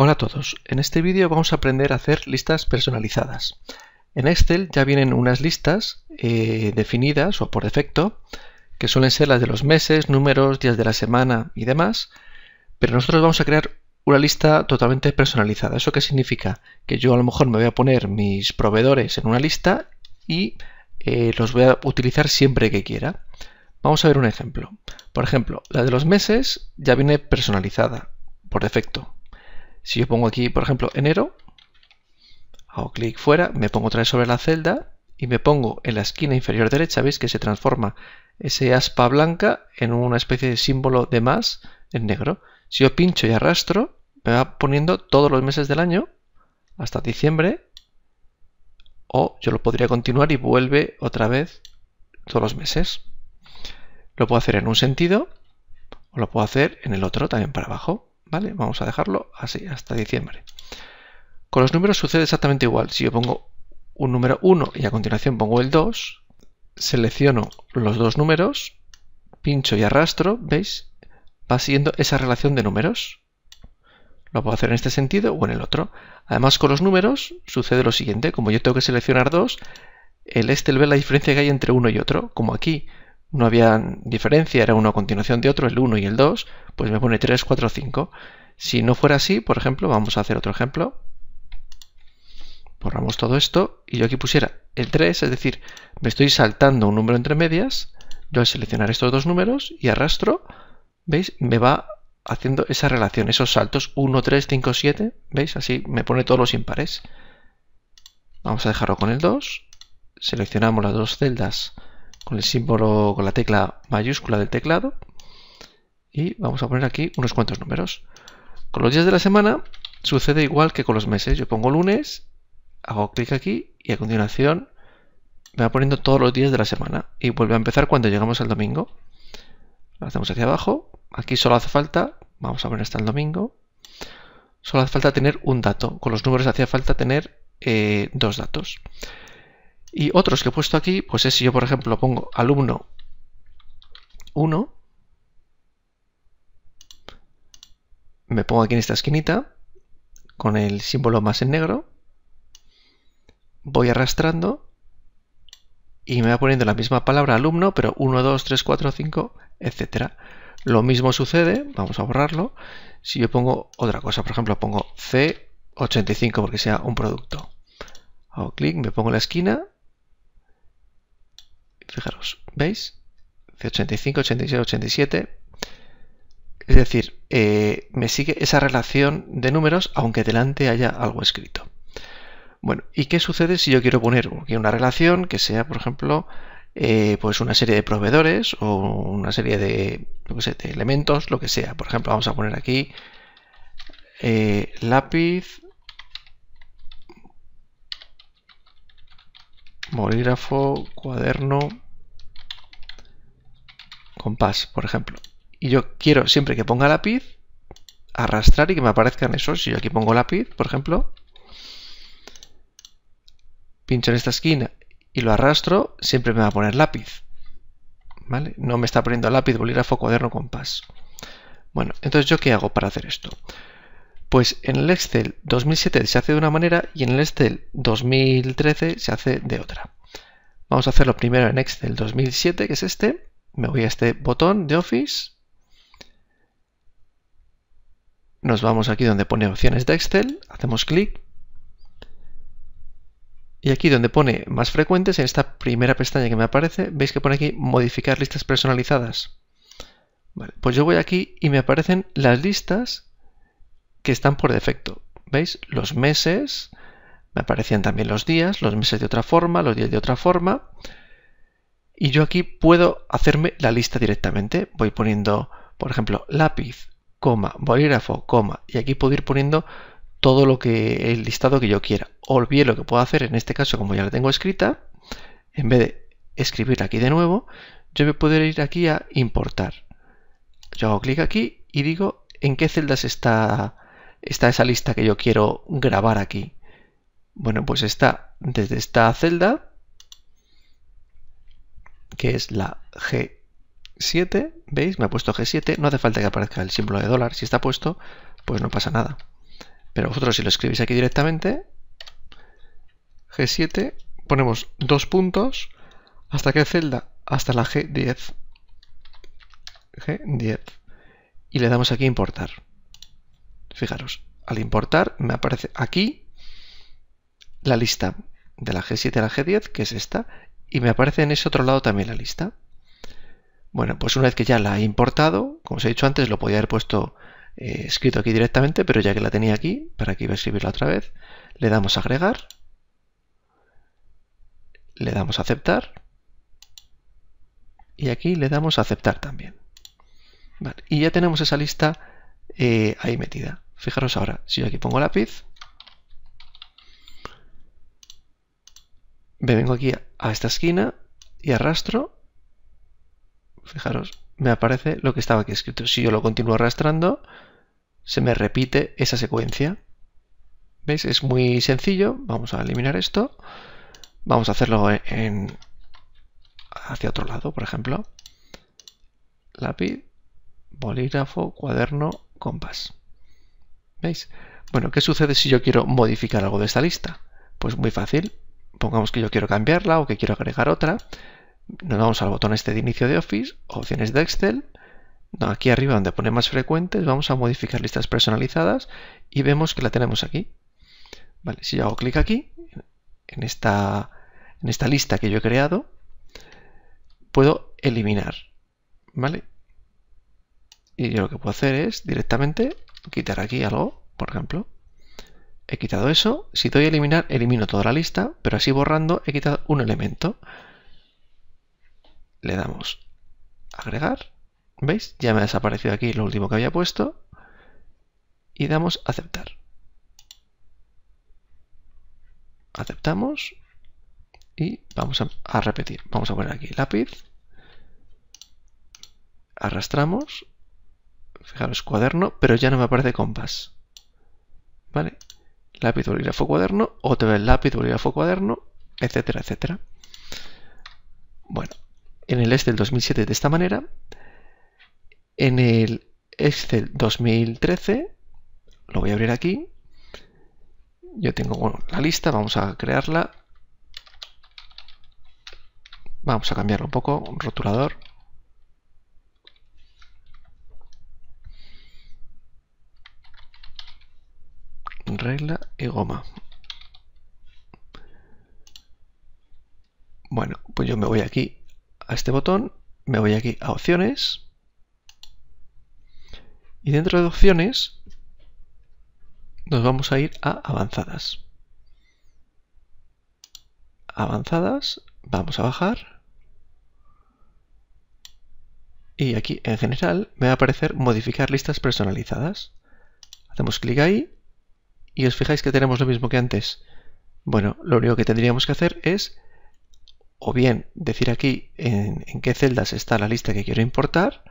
Hola a todos, en este vídeo vamos a aprender a hacer listas personalizadas. En Excel ya vienen unas listas eh, definidas o por defecto, que suelen ser las de los meses, números, días de la semana y demás, pero nosotros vamos a crear una lista totalmente personalizada. ¿Eso qué significa? Que yo a lo mejor me voy a poner mis proveedores en una lista y eh, los voy a utilizar siempre que quiera. Vamos a ver un ejemplo. Por ejemplo, la de los meses ya viene personalizada por defecto, si yo pongo aquí, por ejemplo, enero, hago clic fuera, me pongo otra vez sobre la celda y me pongo en la esquina inferior derecha, veis que se transforma ese aspa blanca en una especie de símbolo de más en negro. Si yo pincho y arrastro, me va poniendo todos los meses del año hasta diciembre o yo lo podría continuar y vuelve otra vez todos los meses. Lo puedo hacer en un sentido o lo puedo hacer en el otro también para abajo. ¿Vale? Vamos a dejarlo así, hasta diciembre. Con los números sucede exactamente igual. Si yo pongo un número 1 y a continuación pongo el 2, selecciono los dos números, pincho y arrastro, ¿veis? Va siguiendo esa relación de números. Lo puedo hacer en este sentido o en el otro. Además, con los números sucede lo siguiente. Como yo tengo que seleccionar dos, el este ve la diferencia que hay entre uno y otro. Como aquí no había diferencia, era uno a continuación de otro, el 1 y el 2, pues me pone 3, 4, 5. Si no fuera así, por ejemplo, vamos a hacer otro ejemplo. Borramos todo esto y yo aquí pusiera el 3, es decir, me estoy saltando un número entre medias. Yo al seleccionar estos dos números y arrastro, ¿veis? Me va haciendo esa relación, esos saltos 1, 3, 5, 7, ¿veis? Así me pone todos los impares. Vamos a dejarlo con el 2. Seleccionamos las dos celdas con el símbolo, con la tecla mayúscula del teclado y vamos a poner aquí unos cuantos números. Con los días de la semana sucede igual que con los meses. Yo pongo lunes, hago clic aquí y a continuación me va poniendo todos los días de la semana y vuelve a empezar cuando llegamos al domingo. Lo hacemos hacia abajo. Aquí solo hace falta, vamos a poner hasta el domingo, solo hace falta tener un dato. Con los números hacía falta tener eh, dos datos. Y otros que he puesto aquí, pues es si yo, por ejemplo, pongo alumno 1, me pongo aquí en esta esquinita, con el símbolo más en negro, voy arrastrando y me va poniendo la misma palabra alumno, pero 1, 2, 3, 4, 5, etc. Lo mismo sucede, vamos a borrarlo, si yo pongo otra cosa, por ejemplo, pongo C85 porque sea un producto. Hago clic, me pongo en la esquina fijaros, ¿veis? 85, 86, 87. Es decir, eh, me sigue esa relación de números aunque delante haya algo escrito. Bueno, ¿y qué sucede si yo quiero poner una relación que sea, por ejemplo, eh, pues una serie de proveedores o una serie de, elementos, lo que sea? Por ejemplo, vamos a poner aquí eh, lápiz bolígrafo, cuaderno, compás, por ejemplo. Y yo quiero siempre que ponga lápiz, arrastrar y que me aparezcan esos. Si yo aquí pongo lápiz, por ejemplo, pincho en esta esquina y lo arrastro, siempre me va a poner lápiz. ¿Vale? No me está poniendo lápiz, bolígrafo, cuaderno, compás. Bueno, entonces yo qué hago para hacer esto? Pues en el Excel 2007 se hace de una manera y en el Excel 2013 se hace de otra. Vamos a hacerlo primero en Excel 2007, que es este. Me voy a este botón de Office. Nos vamos aquí donde pone opciones de Excel, hacemos clic. Y aquí donde pone más frecuentes, en esta primera pestaña que me aparece, veis que pone aquí modificar listas personalizadas. Vale, pues yo voy aquí y me aparecen las listas que están por defecto. ¿Veis? Los meses, me aparecían también los días, los meses de otra forma, los días de otra forma. Y yo aquí puedo hacerme la lista directamente. Voy poniendo, por ejemplo, lápiz, coma, bolígrafo, coma. Y aquí puedo ir poniendo todo lo que el listado que yo quiera. O lo que puedo hacer en este caso, como ya la tengo escrita, en vez de escribir aquí de nuevo, yo a poder ir aquí a importar. Yo hago clic aquí y digo en qué celdas está está esa lista que yo quiero grabar aquí. Bueno, pues está desde esta celda, que es la G7, ¿veis? Me ha puesto G7, no hace falta que aparezca el símbolo de dólar, si está puesto, pues no pasa nada. Pero vosotros si lo escribís aquí directamente, G7, ponemos dos puntos, ¿hasta qué celda? Hasta la G10. G10. Y le damos aquí importar. Fijaros, al importar me aparece aquí la lista de la G7 a la G10, que es esta, y me aparece en ese otro lado también la lista. Bueno, pues una vez que ya la he importado, como os he dicho antes, lo podía haber puesto eh, escrito aquí directamente, pero ya que la tenía aquí, para que iba a escribirla otra vez, le damos a agregar, le damos a aceptar, y aquí le damos a aceptar también. y ya tenemos esa lista eh, ahí metida. Fijaros ahora, si yo aquí pongo lápiz, me vengo aquí a esta esquina y arrastro, fijaros, me aparece lo que estaba aquí escrito. Si yo lo continúo arrastrando, se me repite esa secuencia. ¿Veis? Es muy sencillo. Vamos a eliminar esto. Vamos a hacerlo hacia otro lado, por ejemplo. Lápiz, bolígrafo, cuaderno, compás. ¿Veis? Bueno, ¿qué sucede si yo quiero modificar algo de esta lista? Pues muy fácil. Pongamos que yo quiero cambiarla o que quiero agregar otra. Nos vamos al botón este de inicio de Office, opciones de Excel. aquí arriba donde pone más frecuentes, vamos a modificar listas personalizadas y vemos que la tenemos aquí. si yo hago clic aquí, en esta, en esta lista que yo he creado, puedo eliminar. ¿Vale? Y yo lo que puedo hacer es directamente quitar aquí algo, por ejemplo. He quitado eso. Si doy a eliminar, elimino toda la lista, pero así borrando he quitado un elemento. Le damos agregar. ¿Veis? Ya me ha desaparecido aquí lo último que había puesto. Y damos aceptar. Aceptamos. Y vamos a, a repetir. Vamos a poner aquí lápiz. Arrastramos Fijaros, cuaderno, pero ya no me aparece compás. ¿Vale? Lápiz, bolígrafo, cuaderno, otra vez lápiz, bolígrafo, cuaderno, etcétera, etcétera. Bueno, en el Excel 2007 de esta manera, en el Excel 2013, lo voy a abrir aquí, yo tengo la lista, vamos a crearla, vamos a cambiarlo un poco, rotulador, regla y goma. Bueno, pues yo me voy aquí a este botón, me voy aquí a opciones y dentro de opciones nos vamos a ir a avanzadas. Avanzadas, vamos a bajar y aquí en general me va a aparecer modificar listas personalizadas. Hacemos clic ahí y os fijáis que tenemos lo mismo que antes. Bueno, lo único que tendríamos que hacer es o bien decir aquí en, qué celdas está la lista que quiero importar,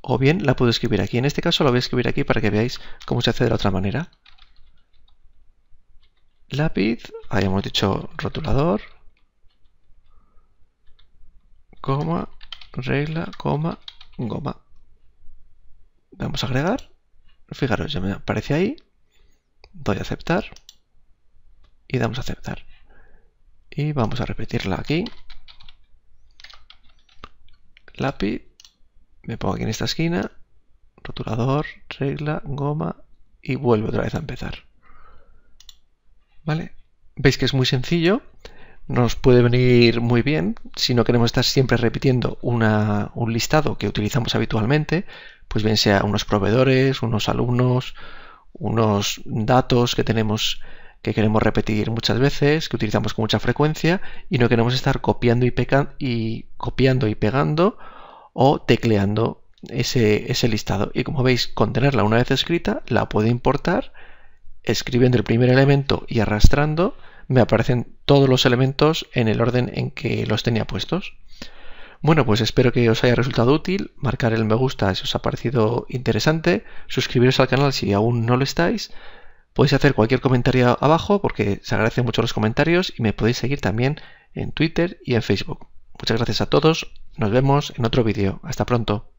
o bien la puedo escribir aquí. En este caso la voy a escribir aquí para que veáis cómo se hace de la otra manera. Lápiz, ahí dicho rotulador, coma, regla, coma, goma. Vamos a agregar. Fijaros, ya me aparece ahí doy a aceptar y damos a aceptar. Y vamos a repetirla aquí. Lápiz, me pongo aquí en esta esquina, rotulador, regla, goma y vuelvo otra vez a empezar. ¿Vale? Veis que es muy sencillo, nos puede venir muy bien si no queremos estar siempre repitiendo una, un listado que utilizamos habitualmente, pues bien sea unos proveedores, unos alumnos, unos datos que tenemos que queremos repetir muchas veces, que utilizamos con mucha frecuencia y no queremos estar copiando y, y, copiando y pegando o tecleando ese, ese listado. Y como veis, con tenerla una vez escrita, la puedo importar escribiendo el primer elemento y arrastrando, me aparecen todos los elementos en el orden en que los tenía puestos. Bueno, pues espero que os haya resultado útil, marcar el me gusta si os ha parecido interesante, suscribiros al canal si aún no lo estáis, podéis hacer cualquier comentario abajo porque se agradecen mucho los comentarios y me podéis seguir también en Twitter y en Facebook. Muchas gracias a todos, nos vemos en otro vídeo, hasta pronto.